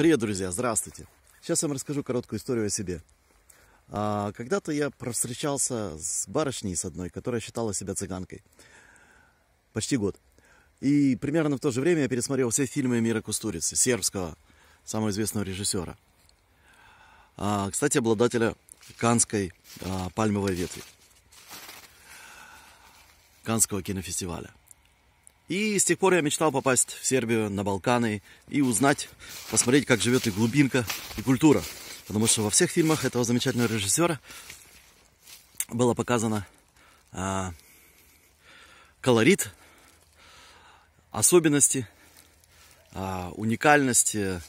Привет, друзья! Здравствуйте! Сейчас я вам расскажу короткую историю о себе. А, когда-то я провстречался с барышней с одной, которая считала себя цыганкой. Почти год. И примерно в то же время я пересмотрел все фильмы Мира Кустурицы, сербского, самого известного режиссера. А, кстати, обладателя Канской а, пальмовой ветви. Канского кинофестиваля. И с тех пор я мечтал попасть в Сербию, на Балканы и узнать, посмотреть, как живет и глубинка, и культура. Потому что во всех фильмах этого замечательного режиссера было показано а, колорит, особенности, а, уникальность э,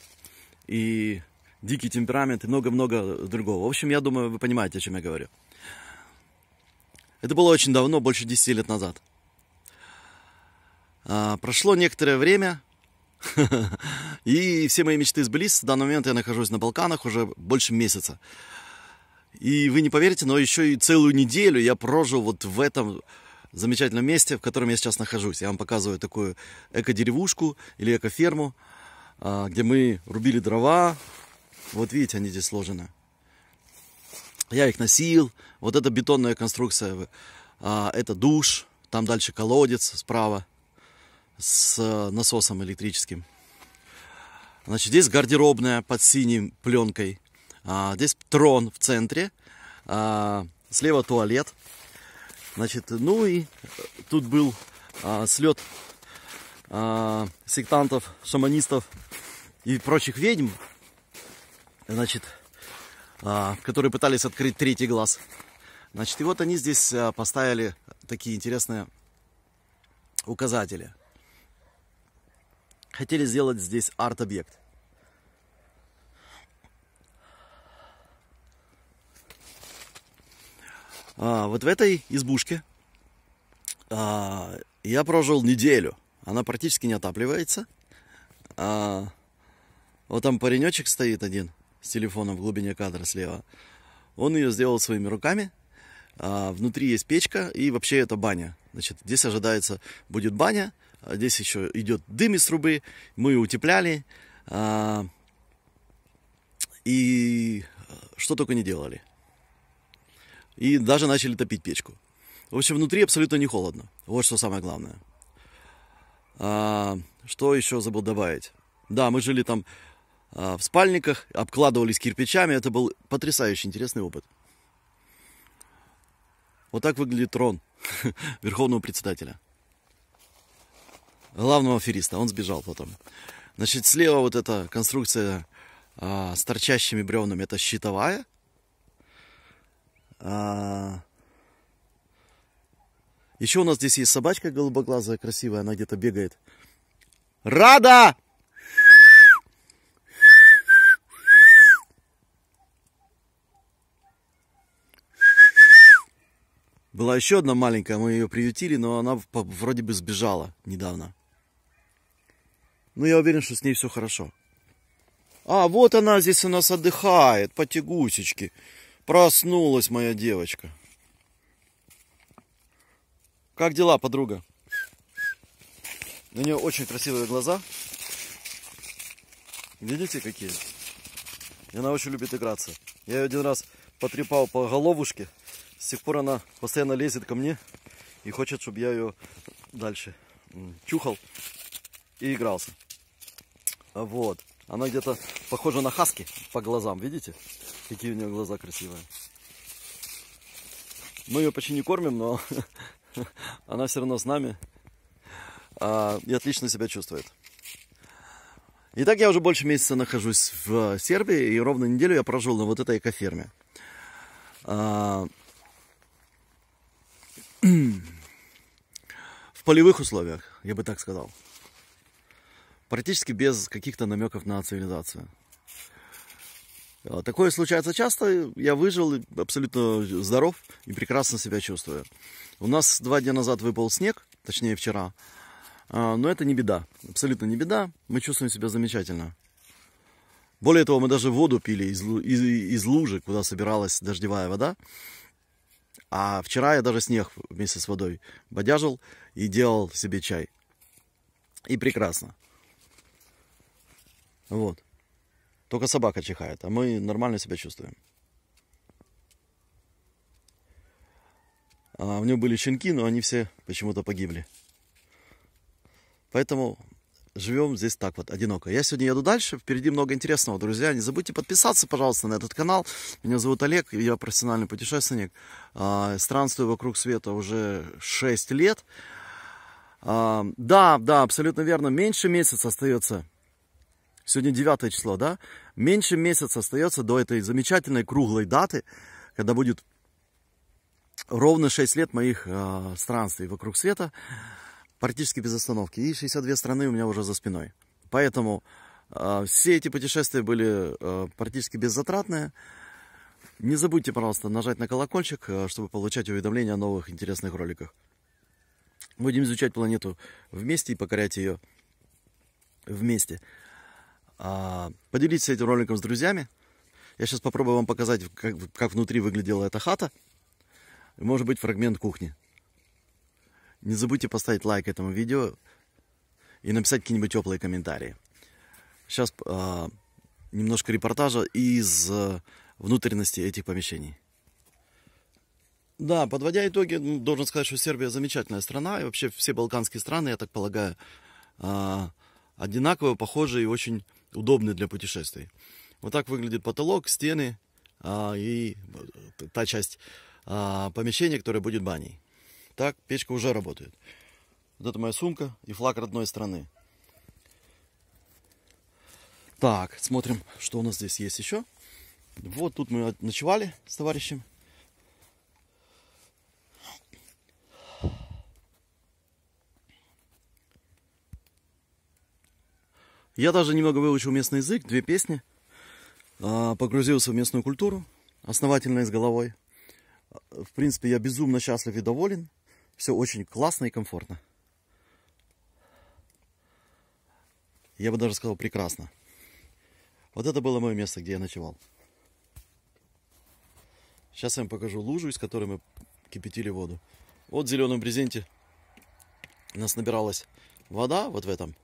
и дикий темперамент и много-много другого. В общем, я думаю, вы понимаете, о чем я говорю. Это было очень давно, больше 10 лет назад. А, прошло некоторое время, и все мои мечты сбылись. В данный момент я нахожусь на Балканах уже больше месяца. И вы не поверите, но еще и целую неделю я прожил вот в этом замечательном месте, в котором я сейчас нахожусь. Я вам показываю такую эко-деревушку или эко-ферму, а, где мы рубили дрова. Вот видите, они здесь сложены. Я их носил. Вот эта бетонная конструкция, а, это душ, там дальше колодец справа с э, насосом электрическим. Значит, здесь гардеробная под синим пленкой. А, здесь трон в центре. А, слева туалет. Значит, ну и э, тут был а, слет а, сектантов, шаманистов и прочих ведьм, значит, которые пытались открыть третий глаз. Значит, и вот они здесь поставили такие интересные указатели – хотели сделать здесь арт-объект. А, вот в этой избушке а, я прожил неделю. Она практически не отапливается. А, вот там паренечек стоит один с телефоном в глубине кадра слева. Он ее сделал своими руками. А, внутри есть печка и вообще это баня. Значит, здесь ожидается будет баня, а здесь еще идет дым из трубы. Мы утепляли. А, и что только не делали. И даже начали топить печку. В общем, внутри абсолютно не холодно. Вот что самое главное. А, что еще забыл добавить? Да, мы жили там а, в спальниках, обкладывались кирпичами. Это был потрясающий, интересный опыт. Вот так выглядит трон Верховного Председателя главного афериста. Он сбежал потом. Значит, слева вот эта конструкция а, с торчащими бревнами, это щитовая. А... Еще у нас здесь есть собачка голубоглазая, красивая, она где-то бегает. Рада! Была еще одна маленькая, мы ее приютили, но она вроде бы сбежала недавно. Но я уверен, что с ней все хорошо. А, вот она здесь у нас отдыхает, по тягусечке. Проснулась моя девочка. Как дела, подруга? У нее очень красивые глаза. Видите, какие? И она очень любит играться. Я ее один раз потрепал по головушке. С тех пор она постоянно лезет ко мне и хочет, чтобы я ее дальше чухал и игрался. Вот. Она где-то похожа на хаски по глазам, видите? Какие у нее глаза красивые. Мы ее почти не кормим, но она все равно с нами а, и отлично себя чувствует. Итак, я уже больше месяца нахожусь в э, Сербии, и ровно неделю я прожил на вот этой экоферме. А, в полевых условиях, я бы так сказал практически без каких-то намеков на цивилизацию. А, такое случается часто. Я выжил, абсолютно здоров и прекрасно себя чувствую. У нас два дня назад выпал снег, точнее вчера. А, но это не беда, абсолютно не беда. Мы чувствуем себя замечательно. Более того, мы даже воду пили из, из, из лужи, куда собиралась дождевая вода. А вчера я даже снег вместе с водой бодяжил и делал себе чай. И прекрасно. Вот. Только собака чихает, а мы нормально себя чувствуем. А в нем были щенки, но они все почему-то погибли. Поэтому живем здесь так вот, одиноко. Я сегодня еду дальше, впереди много интересного, друзья. Не забудьте подписаться, пожалуйста, на этот канал. Меня зовут Олег, я профессиональный путешественник. А, странствую вокруг света уже 6 лет. А, да, да, абсолютно верно, меньше месяца остается Сегодня 9 число, да? Меньше месяца остается до этой замечательной круглой даты, когда будет ровно 6 лет моих э, странствий вокруг света, практически без остановки. И 62 страны у меня уже за спиной. Поэтому э, все эти путешествия были э, практически беззатратные. Не забудьте, пожалуйста, нажать на колокольчик, чтобы получать уведомления о новых интересных роликах. Будем изучать планету вместе и покорять ее вместе. А, поделитесь этим роликом с друзьями. Я сейчас попробую вам показать, как, как внутри выглядела эта хата. Может быть, фрагмент кухни. Не забудьте поставить лайк этому видео и написать какие-нибудь теплые комментарии. Сейчас э, а, немножко репортажа из э, внутренности этих помещений. Да, подводя итоги, ну, должен сказать, что Сербия замечательная страна, и вообще все балканские страны, я так полагаю, э, одинаково похожи и очень удобный для путешествий. Вот так выглядит потолок, стены а, и э, та часть а, помещения, которая будет баней. Так печка уже работает. Вот это моя сумка и флаг родной страны. Так, смотрим, что у нас здесь есть еще. Вот тут мы ночевали с товарищем. Я даже немного выучил местный язык, две песни, а, погрузился в местную культуру, основательно и с головой. В принципе, я безумно счастлив и доволен. Все очень классно и комфортно. Я бы даже сказал, прекрасно. Вот это было мое место, где я ночевал. Сейчас я вам покажу лужу, из которой мы кипятили воду. Вот в зеленом брезенте у нас набиралась вода вот в этом.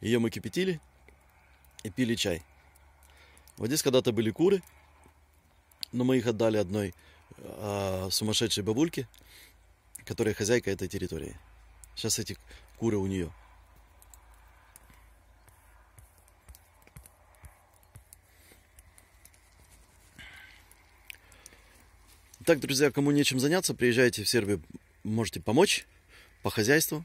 Ее мы кипятили и пили чай. Вот здесь когда-то были куры, но мы их отдали одной э, сумасшедшей бабульке, которая хозяйка этой территории. Сейчас эти куры у нее. Так, друзья, кому нечем заняться, приезжайте в Сербию, можете помочь по хозяйству.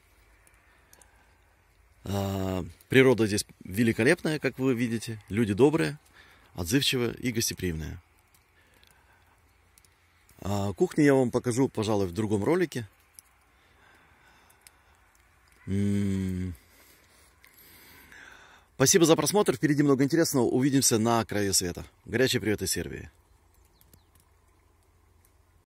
А, природа здесь великолепная, как вы видите. Люди добрые, отзывчивые и гостеприимные. А, кухню я вам покажу, пожалуй, в другом ролике. Спасибо за просмотр. Впереди много интересного. Увидимся на краю света. Горячий привет из Сербии.